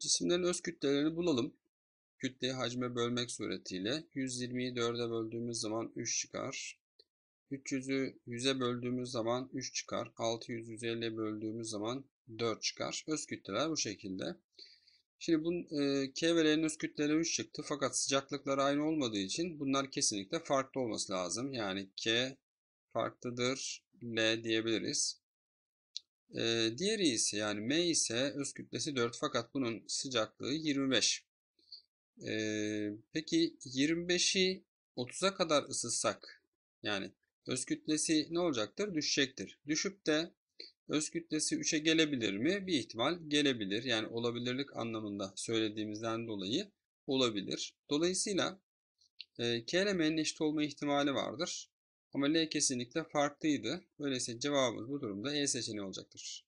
Cisimlerin öz kütlelerini bulalım. Kütleyi hacme bölmek suretiyle 120'yi 4'e böldüğümüz zaman 3 çıkar. 300'ü 100'e böldüğümüz zaman 3 çıkar. 600'ü 150'ye böldüğümüz zaman 4 çıkar. Öz kütleler bu şekilde. Şimdi bunun e, K ve L'nin öz kütleleri 3 çıktı fakat sıcaklıkları aynı olmadığı için bunlar kesinlikle farklı olması lazım. Yani K farklıdır L diyebiliriz. E, diğeri ise yani M ise öz kütlesi 4 fakat bunun sıcaklığı 25. E, ee, peki 25'i 30'a kadar ısıtsak yani öz kütlesi ne olacaktır? Düşecektir. Düşüp de öz kütlesi 3'e gelebilir mi? Bir ihtimal gelebilir. Yani olabilirlik anlamında söylediğimizden dolayı olabilir. Dolayısıyla e, K ile M'nin eşit olma ihtimali vardır. Ama L kesinlikle farklıydı. Öyleyse cevabımız bu durumda E seçeneği olacaktır.